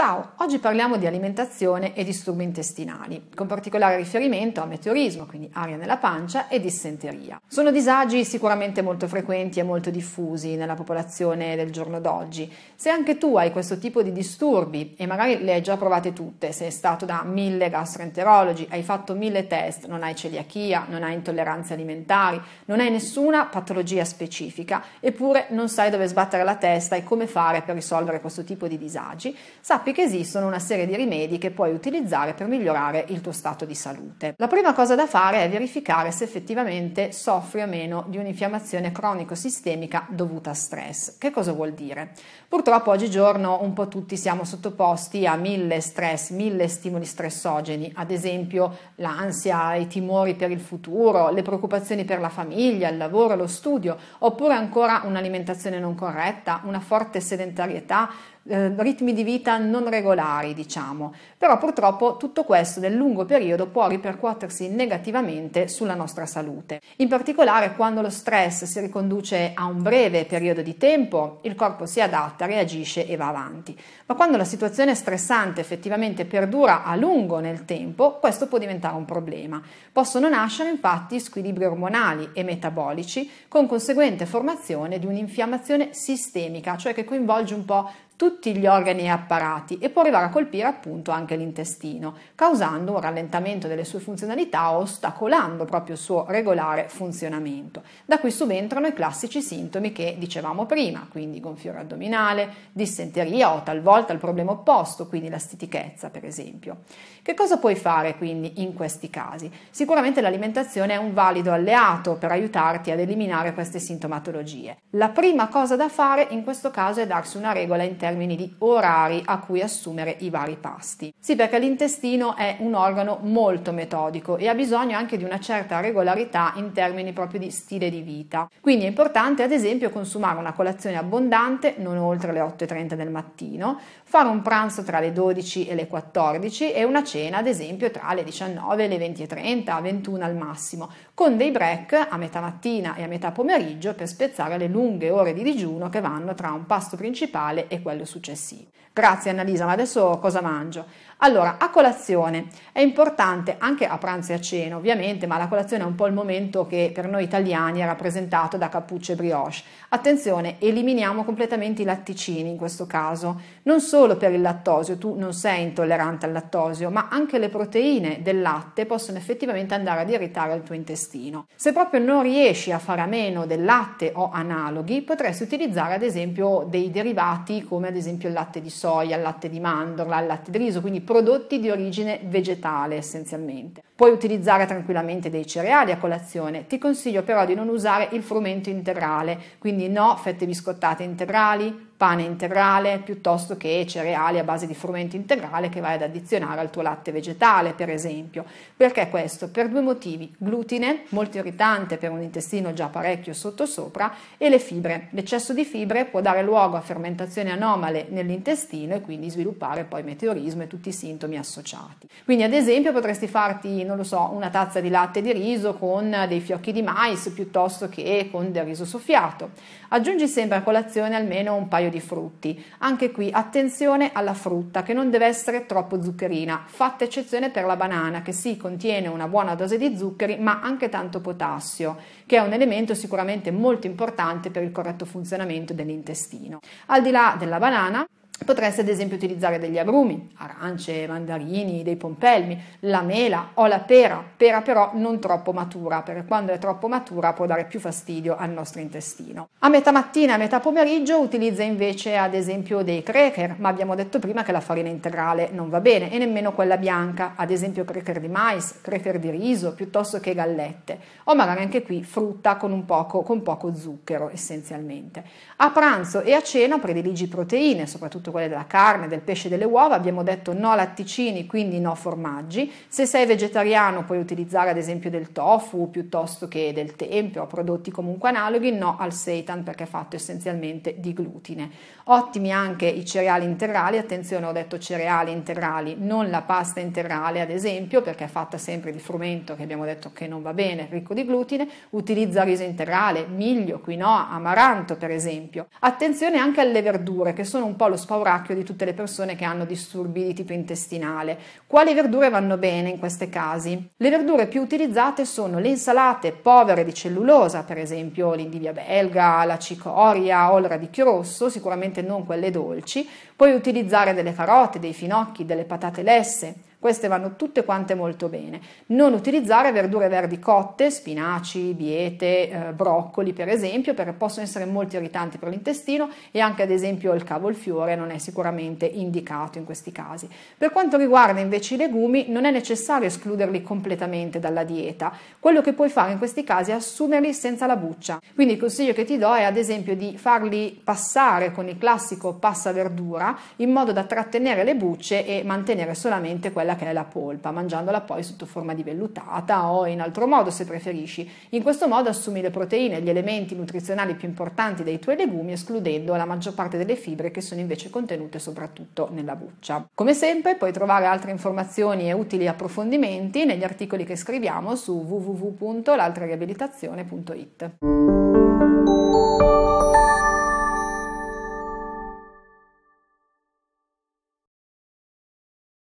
Ciao, oggi parliamo di alimentazione e disturbi intestinali, con particolare riferimento a meteorismo, quindi aria nella pancia, e dissenteria. Sono disagi sicuramente molto frequenti e molto diffusi nella popolazione del giorno d'oggi. Se anche tu hai questo tipo di disturbi e magari le hai già provate tutte, sei stato da mille gastroenterologi, hai fatto mille test, non hai celiachia, non hai intolleranze alimentari, non hai nessuna patologia specifica, eppure non sai dove sbattere la testa e come fare per risolvere questo tipo di disagi, sappi sappi che esistono una serie di rimedi che puoi utilizzare per migliorare il tuo stato di salute. La prima cosa da fare è verificare se effettivamente soffri o meno di un'infiammazione cronico-sistemica dovuta a stress. Che cosa vuol dire? Purtroppo oggigiorno un po' tutti siamo sottoposti a mille stress, mille stimoli stressogeni, ad esempio l'ansia, i timori per il futuro, le preoccupazioni per la famiglia, il lavoro, lo studio, oppure ancora un'alimentazione non corretta, una forte sedentarietà, eh, ritmi di vita non regolari, diciamo. Però purtroppo tutto questo nel lungo periodo può ripercuotersi negativamente sulla nostra salute. In particolare quando lo stress si riconduce a un breve periodo di tempo, il corpo si adatta, reagisce e va avanti. Ma quando la situazione stressante effettivamente perdura a lungo nel tempo, questo può diventare un problema. Possono nascere infatti squilibri ormonali e metabolici con conseguente formazione di un'infiammazione sistemica, cioè che coinvolge un po' tutti gli organi e apparati e può arrivare a colpire appunto anche l'intestino, causando un rallentamento delle sue funzionalità o ostacolando proprio il suo regolare funzionamento. Da qui subentrano i classici sintomi che dicevamo prima, quindi gonfiore addominale, dissenteria o talvolta il problema opposto, quindi la stitichezza per esempio. Che cosa puoi fare quindi in questi casi? Sicuramente l'alimentazione è un valido alleato per aiutarti ad eliminare queste sintomatologie. La prima cosa da fare in questo caso è darsi una regola interna termini di orari a cui assumere i vari pasti. Sì, perché l'intestino è un organo molto metodico e ha bisogno anche di una certa regolarità in termini proprio di stile di vita. Quindi è importante, ad esempio, consumare una colazione abbondante, non oltre le 8.30 del mattino, fare un pranzo tra le 12 e le 14 e una cena, ad esempio, tra le 19 e le 20.30, 21 al massimo, con dei break a metà mattina e a metà pomeriggio per spezzare le lunghe ore di digiuno che vanno tra un pasto principale e quello livello successivo. Grazie Annalisa, ma adesso cosa mangio? Allora, a colazione è importante, anche a pranzo e a cena ovviamente, ma la colazione è un po' il momento che per noi italiani è rappresentato da cappucce e brioche. Attenzione, eliminiamo completamente i latticini in questo caso, non solo per il lattosio, tu non sei intollerante al lattosio, ma anche le proteine del latte possono effettivamente andare ad irritare il tuo intestino. Se proprio non riesci a fare a meno del latte o analoghi, potresti utilizzare ad esempio dei derivati come ad esempio il latte di soia soia, al latte di mandorla, al latte di riso, quindi prodotti di origine vegetale essenzialmente. Puoi utilizzare tranquillamente dei cereali a colazione, ti consiglio però di non usare il frumento integrale, quindi no fette biscottate integrali, pane integrale piuttosto che cereali a base di frumento integrale che vai ad addizionare al tuo latte vegetale, per esempio. Perché questo? Per due motivi: glutine, molto irritante per un intestino già parecchio sottosopra, e le fibre. L'eccesso di fibre può dare luogo a fermentazioni anomale nell'intestino e quindi sviluppare poi meteorismo e tutti i sintomi associati. Quindi, ad esempio, potresti farti non lo so, una tazza di latte di riso con dei fiocchi di mais piuttosto che con del riso soffiato. Aggiungi sempre a colazione almeno un paio di frutti. Anche qui attenzione alla frutta che non deve essere troppo zuccherina, fatta eccezione per la banana che sì contiene una buona dose di zuccheri ma anche tanto potassio, che è un elemento sicuramente molto importante per il corretto funzionamento dell'intestino. Al di là della banana, Potreste ad esempio utilizzare degli agrumi, arance, mandarini, dei pompelmi, la mela o la pera, pera però non troppo matura, perché quando è troppo matura può dare più fastidio al nostro intestino. A metà mattina e a metà pomeriggio utilizza invece ad esempio dei cracker, ma abbiamo detto prima che la farina integrale non va bene e nemmeno quella bianca, ad esempio cracker di mais, cracker di riso piuttosto che gallette, o magari anche qui frutta con un poco, con poco zucchero essenzialmente. A pranzo e a cena prediligi proteine, soprattutto soprattutto quelle della carne, del pesce e delle uova, abbiamo detto no latticini, quindi no formaggi. Se sei vegetariano puoi utilizzare ad esempio del tofu piuttosto che del tempio o prodotti comunque analoghi, no al seitan perché è fatto essenzialmente di glutine. Ottimi anche i cereali integrali, attenzione ho detto cereali integrali, non la pasta integrale ad esempio perché è fatta sempre di frumento che abbiamo detto che non va bene, ricco di glutine, utilizza riso integrale, miglio, quinoa, amaranto per esempio. Attenzione anche alle verdure che sono un po' lo spavento spauracchio di tutte le persone che hanno disturbi di tipo intestinale. Quali verdure vanno bene in questi casi? Le verdure più utilizzate sono le insalate povere di cellulosa, per esempio l'indivia belga, la cicoria o il radicchio rosso, sicuramente non quelle dolci. Puoi utilizzare delle carote, dei finocchi, delle patate lesse. Queste vanno tutte quante molto bene. Non utilizzare verdure verdi cotte, spinaci, biete, eh, broccoli per esempio, perché possono essere molto irritanti per l'intestino e anche ad esempio il cavolfiore non è sicuramente indicato in questi casi. Per quanto riguarda invece i legumi, non è necessario escluderli completamente dalla dieta. Quello che puoi fare in questi casi è assumerli senza la buccia. Quindi il consiglio che ti do è ad esempio di farli passare con il classico passa verdura in modo da trattenere le bucce e mantenere solamente quella quella che è la polpa, mangiandola poi sotto forma di vellutata o in altro modo se preferisci. In questo modo assumi le proteine e gli elementi nutrizionali più importanti dei tuoi legumi, escludendo la maggior parte delle fibre che sono invece contenute soprattutto nella buccia. Come sempre puoi trovare altre informazioni e utili approfondimenti negli articoli che scriviamo su www.l'altrariabilitazione.it.